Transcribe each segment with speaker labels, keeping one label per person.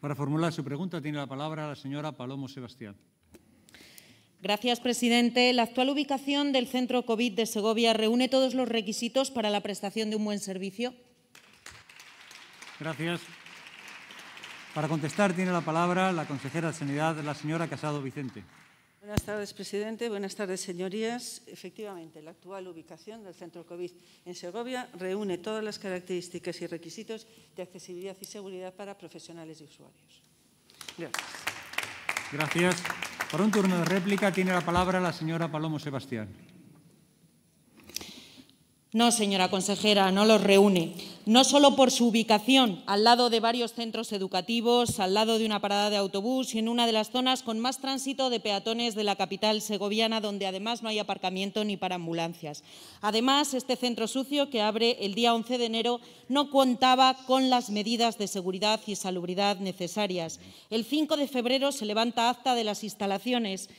Speaker 1: Para formular su pregunta tiene la palabra la señora Palomo Sebastián.
Speaker 2: Gracias, presidente. La actual ubicación del centro COVID de Segovia reúne todos los requisitos para la prestación de un buen servicio.
Speaker 1: Gracias. Para contestar tiene la palabra la consejera de Sanidad, la señora Casado Vicente. Buenas tardes, presidente. Buenas tardes, señorías. Efectivamente, la actual ubicación del centro COVID en Segovia reúne todas las características y requisitos de accesibilidad y seguridad para profesionales y usuarios. Gracias. Gracias. Por un turno de réplica tiene la palabra la señora Palomo Sebastián.
Speaker 2: No, señora consejera, no los reúne. No solo por su ubicación, al lado de varios centros educativos, al lado de una parada de autobús y en una de las zonas con más tránsito de peatones de la capital segoviana, donde además no hay aparcamiento ni para ambulancias. Además, este centro sucio, que abre el día 11 de enero, no contaba con las medidas de seguridad y salubridad necesarias. El 5 de febrero se levanta acta de las instalaciones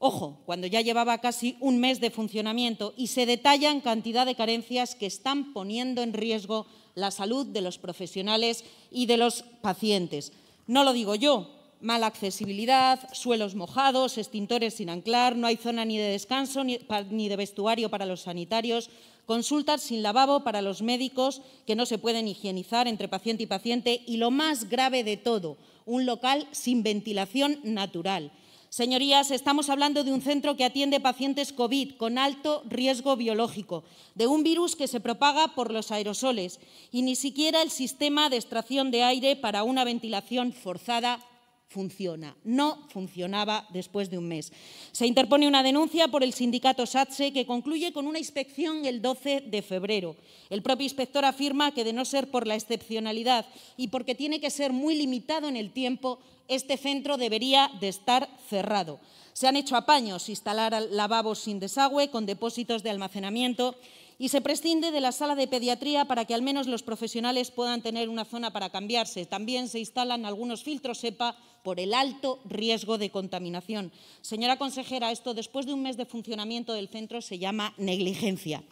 Speaker 2: Ojo, cuando ya llevaba casi un mes de funcionamiento y se detallan cantidad de carencias que están poniendo en riesgo la salud de los profesionales y de los pacientes. No lo digo yo, mala accesibilidad, suelos mojados, extintores sin anclar, no hay zona ni de descanso ni, ni de vestuario para los sanitarios, consultas sin lavabo para los médicos que no se pueden higienizar entre paciente y paciente y lo más grave de todo, un local sin ventilación natural. Señorías, estamos hablando de un centro que atiende pacientes COVID con alto riesgo biológico, de un virus que se propaga por los aerosoles y ni siquiera el sistema de extracción de aire para una ventilación forzada funciona. No funcionaba después de un mes. Se interpone una denuncia por el sindicato SATSE que concluye con una inspección el 12 de febrero. El propio inspector afirma que de no ser por la excepcionalidad y porque tiene que ser muy limitado en el tiempo, este centro debería de estar cerrado. Se han hecho apaños instalar lavabos sin desagüe con depósitos de almacenamiento y se prescinde de la sala de pediatría para que al menos los profesionales puedan tener una zona para cambiarse. También se instalan algunos filtros EPA por el alto riesgo de contaminación. Señora consejera, esto después de un mes de funcionamiento del centro se llama negligencia.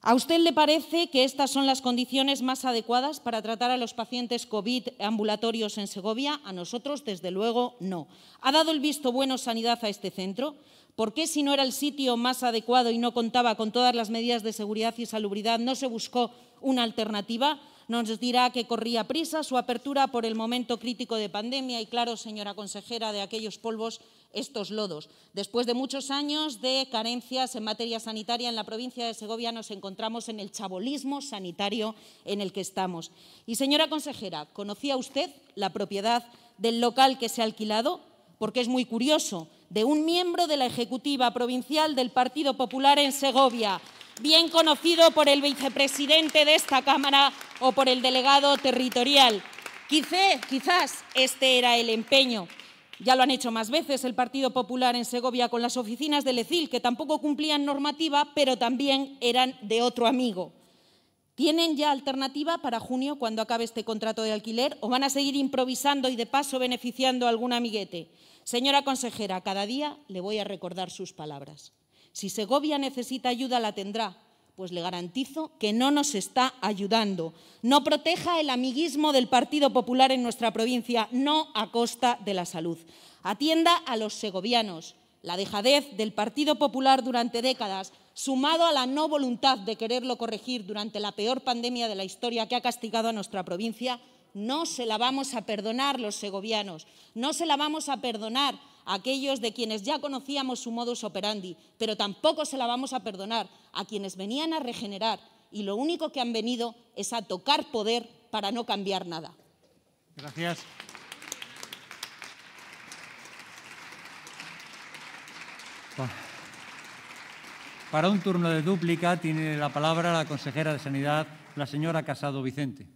Speaker 2: ¿A usted le parece que estas son las condiciones más adecuadas para tratar a los pacientes COVID ambulatorios en Segovia? A nosotros, desde luego, no. ¿Ha dado el visto bueno sanidad a este centro? ¿Por qué si no era el sitio más adecuado y no contaba con todas las medidas de seguridad y salubridad, no se buscó una alternativa? Nos dirá que corría prisa su apertura por el momento crítico de pandemia y claro, señora consejera, de aquellos polvos estos lodos. Después de muchos años de carencias en materia sanitaria en la provincia de Segovia, nos encontramos en el chabolismo sanitario en el que estamos. Y señora consejera, ¿conocía usted la propiedad del local que se ha alquilado? Porque es muy curioso, de un miembro de la Ejecutiva Provincial del Partido Popular en Segovia, bien conocido por el vicepresidente de esta Cámara o por el delegado territorial. Quizá, quizás este era el empeño, ya lo han hecho más veces el Partido Popular en Segovia con las oficinas del ECIL, que tampoco cumplían normativa, pero también eran de otro amigo. ¿Tienen ya alternativa para junio, cuando acabe este contrato de alquiler, o van a seguir improvisando y de paso beneficiando a algún amiguete? Señora consejera, cada día le voy a recordar sus palabras. Si Segovia necesita ayuda, la tendrá, pues le garantizo que no nos está ayudando. No proteja el amiguismo del Partido Popular en nuestra provincia, no a costa de la salud. Atienda a los segovianos. La dejadez del Partido Popular durante décadas, sumado a la no voluntad de quererlo corregir durante la peor pandemia de la historia que ha castigado a nuestra provincia, no se la vamos a perdonar los segovianos, no se la vamos a perdonar aquellos de quienes ya conocíamos su modus operandi, pero tampoco se la vamos a perdonar a quienes venían a regenerar y lo único que han venido es a tocar poder para no cambiar nada.
Speaker 1: Gracias. Para un turno de dúplica tiene la palabra la consejera de Sanidad, la señora Casado Vicente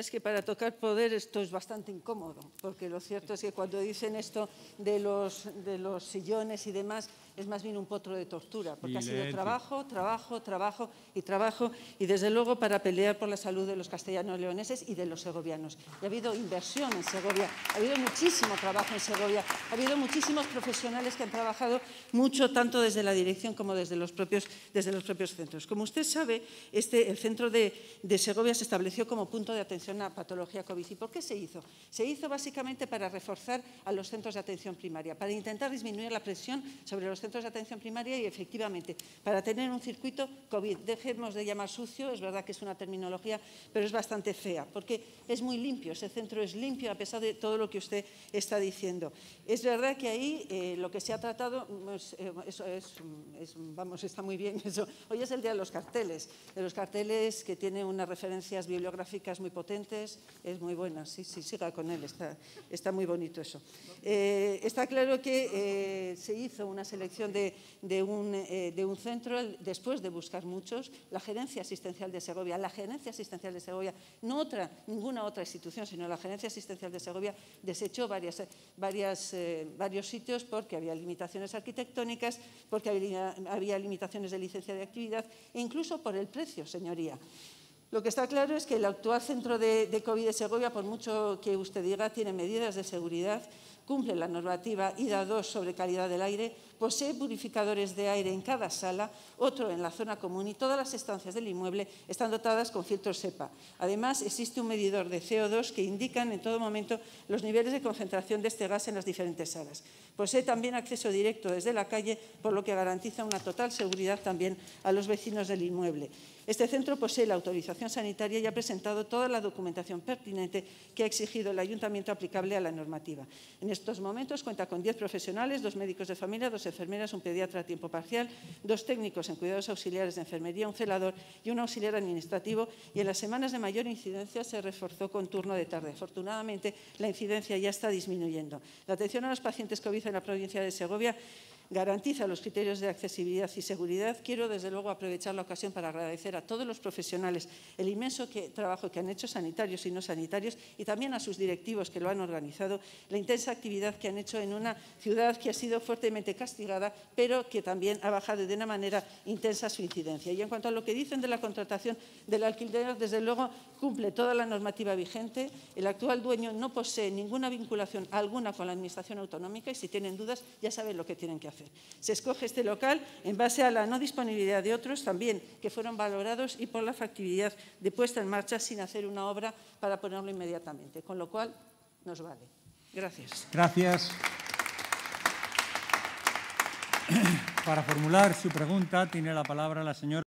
Speaker 1: es que para tocar poder esto es bastante incómodo, porque lo cierto es que cuando dicen esto de los, de los sillones y demás, es más bien un potro de tortura, porque ha sido trabajo, trabajo, trabajo y trabajo, y desde luego para pelear por la salud de los castellanos leoneses y de los segovianos. Y ha habido inversión en Segovia, ha habido muchísimo trabajo en Segovia, ha habido muchísimos profesionales que han trabajado mucho, tanto desde la dirección como desde los propios, desde los propios centros. Como usted sabe, este, el centro de, Segovia se estableció como punto de atención a patología COVID. ¿Y por qué se hizo? Se hizo básicamente para reforzar a los centros de atención primaria, para intentar disminuir la presión sobre los centros centros de atención primaria y efectivamente, para tener un circuito COVID, dejemos de llamar sucio, es verdad que es una terminología, pero es bastante fea, porque es muy limpio, ese centro es limpio a pesar de todo lo que usted está diciendo. Es verdad que ahí eh, lo que se ha tratado, pues, eh, eso es, vamos, está muy bien eso. Hoy es el día de los carteles, de los carteles que tiene unas referencias bibliográficas muy potentes, es muy buena, sí, sí, siga con él, está, está muy bonito eso. Eh, está claro que se hizo una selección de, de, un, eh, centro, después de buscar muchos, la Gerencia Asistencial de Segovia, la Gerencia Asistencial de Segovia, no otra, ninguna otra institución, sino la Gerencia Asistencial de Segovia desechó varias, eh, varias, eh, varios sitios porque había limitaciones arquitectónicas, porque había, había limitaciones de licencia de actividad e incluso por el precio, señoría. Lo que está claro es que el actual centro de, de, COVID de Segovia, por mucho que usted diga, tiene medidas de seguridad, cumple la normativa IDA 2 sobre calidad del aire, posee purificadores de aire en cada sala, otro en la zona común y todas las estancias del inmueble están dotadas con filtros SEPA. Además, existe un medidor de CO2 que indican en todo momento los niveles de concentración de este gas en las diferentes salas. Posee también acceso directo desde la calle, por lo que garantiza una total seguridad también a los vecinos del inmueble. Este centro posee la autorización sanitaria y ha presentado toda la documentación pertinente que ha exigido el ayuntamiento aplicable a la normativa. En estos momentos cuenta con 10 profesionales, dos médicos de familia, dos enfermeras, un pediatra a tiempo parcial, dos técnicos en cuidados auxiliares de enfermería, un celador y un auxiliar administrativo y en las semanas de mayor incidencia se reforzó con turno de tarde. Afortunadamente, la incidencia ya está disminuyendo. La atención a los pacientes COVID en la provincia de Segovia garantiza los criterios de accesibilidad y seguridad. Quiero, desde luego, aprovechar la ocasión para agradecer a todos los profesionales el inmenso trabajo que han hecho sanitarios y no sanitarios y también a sus directivos que lo han organizado, la intensa actividad que han hecho en una ciudad que ha sido fuertemente castigada, pero que también ha bajado de una manera intensa su incidencia. Y en cuanto a lo que dicen de la contratación del alquiler, desde luego cumple toda la normativa vigente. El actual dueño no posee ninguna vinculación alguna con la Administración autonómica y si tienen dudas ya saben lo que tienen que hacer. Se escoge este local en base a la no disponibilidad de otros también que fueron valorados y por la factibilidad de puesta en marcha sin hacer una obra para ponerlo inmediatamente, con lo cual nos vale. Gracias. Gracias. Para formular su pregunta tiene la palabra la señora.